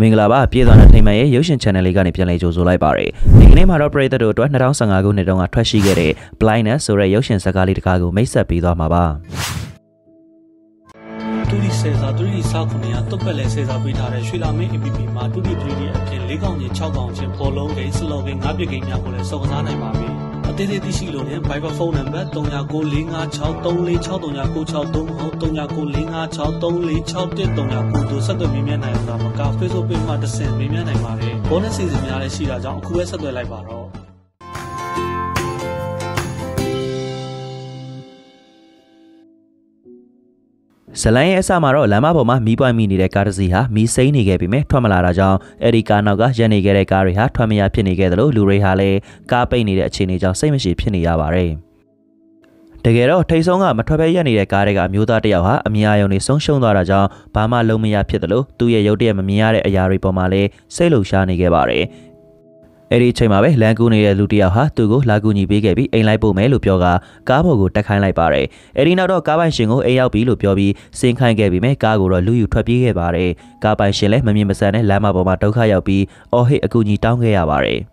မင်္ဂလာပါပြည်တော်နဲ့ထိမ့်မှန်ရဲ့ရုပ်ရှင် channel လေးကနေပြန်လည်ကြိုဆိုလိုက်ပါရစေ။ဒီကနေ့မှာတော့ပရိသတ်တို့အတွက်2015ခုနှစ်တုန်းကထွက်ရှိခဲ့တဲ့ Blindness ဆိုတဲ့ရုပ်ရှင်ဇာတ်ကားလေးတစ်ကားကိုမိတ်ဆက်ပေးသွားမှာပါ။ဒူရီစေစာဒူရီစာခုနီယာတုတ်ပက်လဲစေစာပေးထားတဲ့ရွှေလာမင်း APP မှာဒူရီဒူရီအပြင်၄កောင်ချင်း၆កောင်ချင်းပေါ်လုံးတဲ့ slogan ၅ပြည့်ကိန်းများကိုလည်းစောင့်စားနိုင်ပါပြီ။သေးသေးသိရှိလိုရင် Viber ဖုန်းနံပါတ်399563463996399563463139တို့ဆက်သွယ်မေးမြန်းနိုင်တာမက Facebook page မှာတဆင့်မေးမြန်းနိုင်ပါတယ်။ bonus စီစဉ်များလည်းရှိတာကြောင့်အခုပဲဆက်သွယ်လိုက်ပါတော့ဇလန်ရဲ့အစမှာတော့လမ်းမပေါ်မှာမီးပွိုင်းမိနေတဲ့ကားတစ်စီးဟာမီးစိမ်းနေခဲ့ပြီးမြဲထွက်မလာတာကြောင့်အဲဒီကားနောက်ကရပ်နေခဲ့တဲ့ကားတွေဟာထွက်မရဖြစ်နေခဲ့တယ်လို့လူတွေဟာလည်းကားပိတ်နေတဲ့အခြေအနေကြောင့်စိတ်မရှိဖြစ်နေရပါတယ်တကယ်တော့ထိတ်ဆုံးကမထွက်ဘဲရက်နေတဲ့ကားတွေကအမျိုးသားတစ်ယောက်ဟာအမြင်အယုံတွေဆုံးရှုံးသွားတာကြောင့်ဘာမှလုံးမရဖြစ်တယ်လို့သူ့ရဲ့ရုပ်တရက်မမြင်ရတဲ့အရာတွေပေါ်မှာလည်းစိတ်လှုပ်ရှားနေခဲ့ပါတယ်အဲဒီအချိန်မှာပဲလမ်းကူးနေတဲ့လူတစ်ယောက်ဟာသူ့ကိုလာကူညီပေးခဲ့ပြီးအိမ်လိုက်ပို့မယ်လို့ပြောကကားပေါ်ကိုတက်ခိုင်းလိုက်ပါတယ်အဲဒီနောက်တော့ကားပိုင်ရှင်ကိုအိမ်ရောက်ပြီလို့ပြောပြီးဆင်းခိုင်းခဲ့ပြီးမဲ့ကားကိုတော့လူယူထွက်ပြေးခဲ့ပါတယ်ကားပိုင်ရှင်လည်းမမြင်မဆန်တဲ့လမ်းမပေါ်မှာဒုက္ခရောက်ပြီးအော်ဟစ်အကူအညီတောင်းခဲ့ရပါတယ်။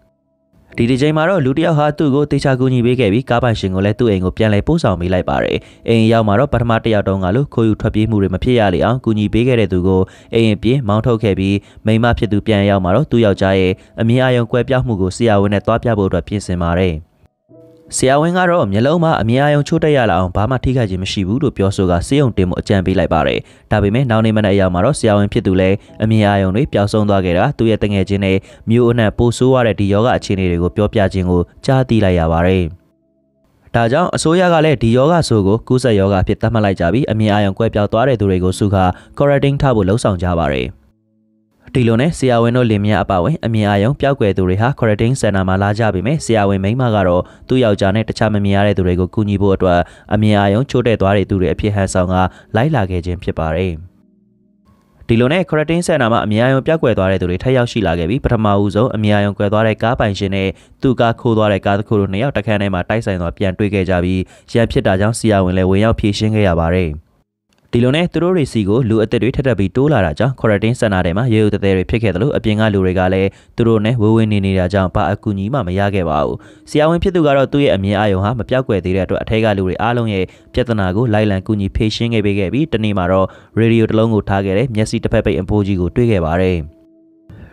ဒီဒီချိန်မှာတော့လူတယောက်ဟာသူ့ကိုတေချာကူညီပေးခဲ့ပြီးကားပိုင်ရှင်ကိုလည်းသူ့အိမ်ကိုပြန်လည်ပို့ဆောင်ပေးလိုက်ပါတယ်အိမ်ရောက်မှာတော့ပထမတစ်ယောက်တုန်းကလို့ခိုးယူထွက်ပြေးမှုတွေမဖြစ်ရလေအောင်ကူညီပေးခဲ့တဲ့သူကိုအိမ်အပြင်မောင်းထုတ်ခဲ့ပြီးမိမဖြစ်သူပြန်ရောက်မှာတော့သူ့ယောက်ျားရဲ့အမြင်အာရုံကွဲပြားမှုကိုဆရာဝန်နဲ့တွားပြဖို့အတွက်ပြင်ဆင်ပါတယ်ဆရာဝန်ကတော့မျက်လုံးမှာအမြင်အာရုံချို့တက်ရလာအောင်ဘာမှထိခိုက်ခြင်းမရှိဘူးလို့ပြောဆိုကစေယုံတင်မှုအကြံပေးလိုက်ပါတယ်။ဒါပေမဲ့နောက်နေမနေ့အရာမှာတော့ဆရာဝန်ဖြစ်သူလည်းအမြင်အာရုံတွေပျောက်ဆုံးသွားခဲ့တာသူ့ရဲ့တငယ်ချင်းနဲ့မျိုးအနှံ့ပိုဆိုးရတဲ့ဒီယောဂအခြေအနေတွေကိုပြောပြခြင်းကိုကြားသိလိုက်ရပါတယ်။ဒါကြောင့်အစိုးရကလည်းဒီယောဂဆိုကိုကုသယောဂအဖြစ်သတ်မှတ်လိုက်ကြပြီးအမြင်အာရုံကွဲပြောက်သွားတဲ့သူတွေကိုစုခါ correcting ထားဖို့လှုံ့ဆော်ကြပါတယ်။ဒီလိုနဲ့ဆရာဝန်တို့လင်မယားအပါဝင်အမြင်အာရုံပျောက်ကွယ်သူတွေဟာ quarantine center မှာလာကြပေမဲ့ဆရာဝန်မိန်းမကတော့သူ့ယောက်ျားနဲ့တခြားမမြင်ရတဲ့သူတွေကိုကူညီဖို့အတွက်အမြင်အာရုံချို့တဲ့သွားတဲ့သူတွေအဖြစ်ဟန်ဆောင်ကလိုက်လာခဲ့ခြင်းဖြစ်ပါတယ်။ဒီလိုနဲ့ quarantine center မှာအမြင်အရုံပြက်ကွယ်သွားတဲ့သူတွေထပ်ရောက်ရှိလာခဲ့ပြီးပထမဦးဆုံးအမြင်အရုံကွယ်သွားတဲ့ကားပိုင်ရှင်နဲ့သူ့ကားခိုးသွားတဲ့ကားတစ်ခုတို့နှစ်ယောက်တခန်းထဲမှာတိုက်ဆိုင်သွားပြန်တွေ့ခဲ့ကြပြီးရန်ဖြစ်တာကြောင့်ဆီယာဝင်လည်းဝင်ရောက်ဖြေရှင်းခဲ့ရပါတယ်။ဒီလိုနဲ့သူတို့တွေစီကိုလူအသစ်တွေထပ်ထပ်ပြီးတိုးလာတာကြောင့် quarantine center တွေမှာရေရိုတဲတဲတွေဖြစ်ခဲ့တယ်လို့အပြင်ကလူတွေကလည်းသူတို့နဲ့ဝေဝေးနေနေတာကြောင့်ဘာအကူအညီမှမရခဲ့ပါဘူးဆရာဝန်ဖြစ်သူကတော့သူ့ရဲ့အမြင်အာရုံဟာမပြောက်ွယ်သေးတဲ့အတွက်အထက်ကလူတွေအားလုံးရဲ့ပြဿနာကိုလိုက်လံကူညီဖြေရှင်းခဲ့ပေးခဲ့ပြီးတနေ့မှာတော့ရေဒီယိုတစ်လုံးကိုထားခဲ့တဲ့မျက်စိတစ်ဖက်ပိတ်အဖိုးကြီးကိုတွေ့ခဲ့ပါတယ်။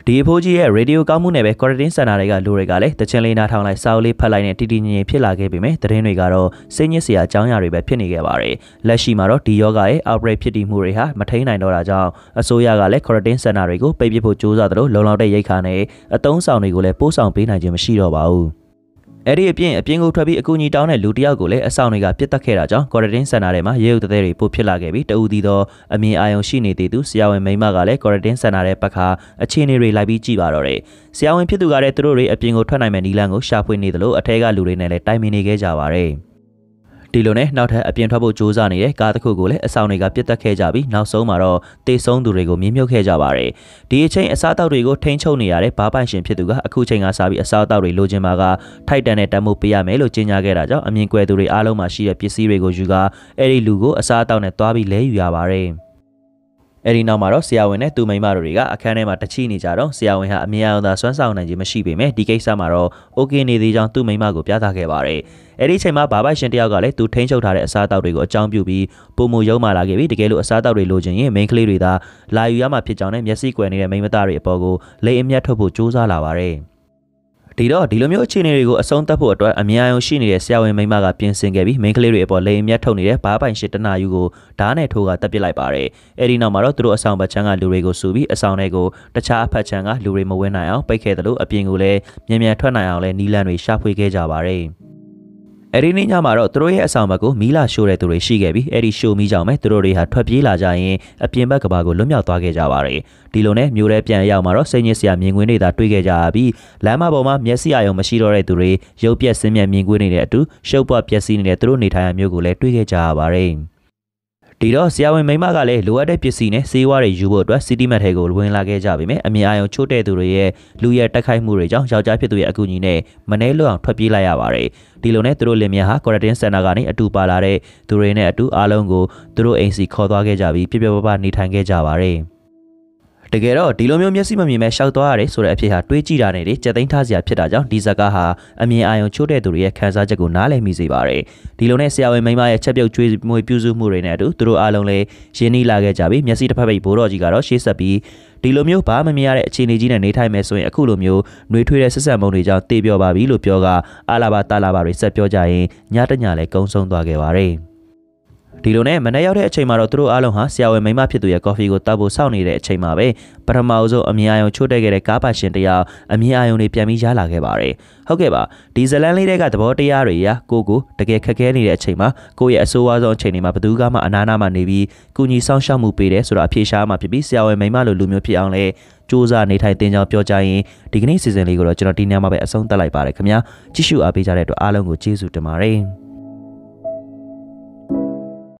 ဒီအဖိုးကြီးရဲ့ရေဒီယိုကောင်းမှုနဲ့ပဲ quarantine center တွေကလူတွေကလည်းတချင်လေးနားထောင်လိုက်စာအုပ်လေးဖတ်လိုက်နဲ့တီတီငင်ငင်ဖြစ်လာခဲ့ပေမဲ့သတင်းတွေကတော့စိတ်ညစ်စရာအကြောင်းအရာတွေပဲဖြစ်နေခဲ့ပါတယ်လက်ရှိမှာတော့ဒီယောဂရဲ့ outbreak ဖြစ်တည်မှုတွေဟာမထိန်နိုင်တော့တာကြောင့်အစိုးရကလည်း quarantine center တွေကိုပိတ်ပစ်ဖို့ကြိုးစားသလိုလုံလောက်တဲ့ရိက္ခာနဲ့အသုံးဆောင်တွေကိုလည်းပို့ဆောင်ပေးနိုင်ခြင်းမရှိတော့ပါဘူးအဲ့ဒီအပြင်အပြင်ကိုထွက်ပြီးအကူအညီတောင်းတဲ့လူတယောက်ကိုလည်းအဆောင်တွေကပြစ်တက်ခဲ့တာကြောင့် quarantine center ထဲမှာရေရုပ်တဲတွေပို့ဖြစ်လာခဲ့ပြီးတဦးသည်သောအမြင်အာရုံရှိနေသေးသူဆရာဝန်မိန်းမကလည်း quarantine center ထဲပတ်ခါအခြေအနေတွေလိုက်ပြီးကြည့်ပါတော့တယ်။ဆရာဝန်ဖြစ်သူကလည်းသူတို့တွေအပြင်ကိုထွက်နိုင်မယ့်နည်းလမ်းကိုရှာဖွေနေတယ်လို့အထက်ကလူတွေနဲ့လည်းတိုင်ပင်နေခဲ့ကြပါတယ်။ဒီလိုနဲ့နောက်ထပ်အပြင်ထွက်ဖို့ကြိုးစားနေတဲ့ကားတစ်ခုကိုလည်းအဆောင်တွေကပြစ်တက်ခဲ့ကြပြီးနောက်ဆုံးမှာတော့တေဆုံးသူတွေကိုမြင်မြုပ်ခဲ့ကြပါတယ်။ဒီအချိန်အစားအသောက်တွေကိုထိန်းချုပ်နေရတဲ့ဘားပိုင်ရှင်ဖြစ်သူကအခုချိန်ကစပြီးအစားအသောက်တွေလိုချင်မှာကထိုက်တန်တဲ့တမိုးပေးရမယ်လို့ကြေညာခဲ့တာကြောင့်အမြင်ကွယ်သူတွေအားလုံးမှာရှိတဲ့ပစ္စည်းတွေကိုယူကာအဲဒီလူကိုအစားအသောက်နဲ့တွားပြီးလဲယူရပါတယ်။အဲဒီနောက်မှာတော့ဆရာဝန်နဲ့သူမိန်းမတို့တွေကအခန်းထဲမှာတချိနေကြတော့ဆရာဝန်ဟာအမြင်အောင်သာစွမ်းဆောင်နိုင်ခြင်းမရှိပေမဲ့ဒီကိစ္စမှာတော့ okay နေသေးကြောင်းသူမိန်းမကိုပြသခဲ့ပါတယ်။အဲဒီအချိန်မှာဘာဘိုက်ရှင်တယောက်ကလည်းသူထိန်းချုပ်ထားတဲ့အစားအသောက်တွေကိုအကြောင်းပြုပြီးပုံမူရုံးမာလာခဲ့ပြီးတကယ်လို့အစားအသောက်တွေလိုချင်ရင်မိန်းကလေးတွေသာလာယူရမှာဖြစ်ကြောင်းနဲ့မျက်စိကွယ်နေတဲ့မိန်းမသားတွေအပေါ်ကိုလိမ်အမျက်ထုတ်ဖို့ကြိုးစားလာပါတယ်။ဒီတော့ဒီလိုမျိုးအခြေအနေတွေကိုအဆုံးသတ်ဖို့အတွက်အများဆုံးရှိနေတဲ့ဆရာဝန်မိန်းမကပြင်ဆင်ခဲ့ပြီးမိန်းကလေးတွေအပေါ်လိန်အမျက်ထုတ်နေတဲ့ဘားပိုင်ရှစ်တနာယူကိုဓားနဲ့ထိုးကတပ်ပစ်လိုက်ပါတယ်။အဲဒီနောက်မှာတော့သူတို့အဆောင်ဘက်ချမ်းကလူတွေကိုစုပြီးအဆောင်ထဲကိုတခြားအဖက်ချမ်းကလူတွေမဝင်နိုင်အောင်ပိတ်ခဲ့တယ်လို့အပြင်ကိုလည်းမြန်မြန်ထွက်နိုင်အောင်လည်းနီလန်တွေရှာဖွေခဲ့ကြပါတယ်။အဲ့ဒီနေ့ညမှာတော့သူတို့ရဲ့အဆောင်ဘက်ကိုမီးလာရှို့တဲ့သူတွေရှိခဲ့ပြီးအဲ့ဒီရှို့မီးကြောင့်ပဲသူတို့တွေဟာထွက်ပြေးလာကြရင်အပြင်ဘက်ကဘာကိုလွတ်မြောက်သွားခဲ့ကြပါတယ်ဒီလိုနဲ့မြို့ထဲပြန်ရောက်မှာတော့စိတ်ညစ်စရာမြင်ကွင်းတွေသာတွေ့ခဲ့ကြရပြီးလမ်းမပေါ်မှာမျက်စိအယုံမရှိတော့တဲ့သူတွေရုပ်ပြက်ဆင်းမြမြင်ကွင်းနေတဲ့အတူရှုပ်ပွားပျက်စီးနေတဲ့သူတို့နေထိုင်ရာမျိုးကိုလည်းတွေ့ခဲ့ကြရပါတယ်ဒီတော့ဆရာဝန်မိမကလည်းလိုအပ်တဲ့ပစ္စည်းနဲ့စေဝါတွေယူဖို့အတွက်စီတီမတ်ထဲကိုဝင်လာခဲ့ကြပြီမယ်အမြင်အာရုံချို့တဲ့သူတွေရဲ့လူရဲတိုက်ခိုက်မှုတွေကြောင့်ယောက်ျားဖြစ်သူရဲ့အကူအညီနဲ့မနှဲလွတ်အောင်ထွက်ပြေးလိုက်ရပါတယ်ဒီလိုနဲ့သူတို့လင်မယားဟာကွာရတင်းစင်တာကနေအတူပါလာတဲ့သူတွေနဲ့အတူအားလုံးကိုသူတို့အိမ်စီခေါ်သွားခဲ့ကြပြီးပြပြပပနေထိုင်ခဲ့ကြပါတယ်တကယ်တော့ဒီလိုမျိုးမျက်စိမမြင်ပဲရှောက်သွားရတယ်ဆိုတဲ့အဖြစ်ဟာတွေးကြည့်တာနဲ့ကြက်သိမ်းထားစရာဖြစ်တာကြောင့်ဒီဇာကားဟာအမြင်အာရုံချို့တဲ့သူတွေရဲ့ခံစားချက်ကိုနားလည်မိစေပါတယ်ဒီလိုနဲ့ဆရာဝန်မိမရဲ့ချက်ပြုတ်ကျွေးမွေပြုစုမှုတွေနဲ့အတူသူတို့အားလုံးလည်းရင်းနှီးလာခဲ့ကြပြီးမျက်စိတစ်ဖက်ပိတ်ဘိုးတော်ကြီးကတော့ရှေ့ဆက်ပြီးဒီလိုမျိုးဘာမှမရတဲ့အခြေအနေကြီးနဲ့နေထိုင်မယ်ဆိုရင်အခုလိုမျိုးနှွေထွေးတဲ့ဆက်ဆက်မုံတွေကြောင့်တေးပြောပါပြီလို့ပြောကအာလာဘာတာလာဘာတွေဆက်ပြောကြရင်ညတညလည်းကုန်းဆုံးသွားခဲ့ပါတယ်။ဒီလိုနဲ့မနေ့ရောက်တဲ့အချိန်မှာတော့သူတို့အားလုံးဟာဆရာဝန်မိမဖြစ်သူရဲ့ coffee ကိုတောက်ဖို့စောင့်နေတဲ့အချိန်မှာပဲပထမအဆုံးအမြင်အာရုံချို့တက်ခဲ့တဲ့ကားပါရှင်တယောက်အမြင်အာရုံတွေပြန်ပြီးရလာခဲ့ပါတယ်။ဟုတ်ကဲ့ပါဒီဇလန်းလေးတွေကသဘောတရားတွေရာကိုကိုတကယ်ခက်ခဲနေတဲ့အချိန်မှာကိုရဲ့အဆိုးအဝါဆုံးအချိန်တွေမှာဘသူကမှအနာနာမှနေပြီးကုညီဆောင်ရှောက်မှုပေးတယ်ဆိုတာအဖြေရှာမှဖြစ်ပြီးဆရာဝန်မိမလိုလူမျိုးဖြစ်အောင်လဲစူးစမ်းနေထိုင်တင်ကြောင်းပြောကြရင်ဒီကနေ့စီစဉ်လေးကိုတော့ကျွန်တော်ဒီနေ့မှပဲအဆုံးသတ်လိုက်ပါရခင်ဗျာကြည့်ရှုအားပေးကြတဲ့အတွက်အားလုံးကိုကျေးဇူးတင်ပါတယ်။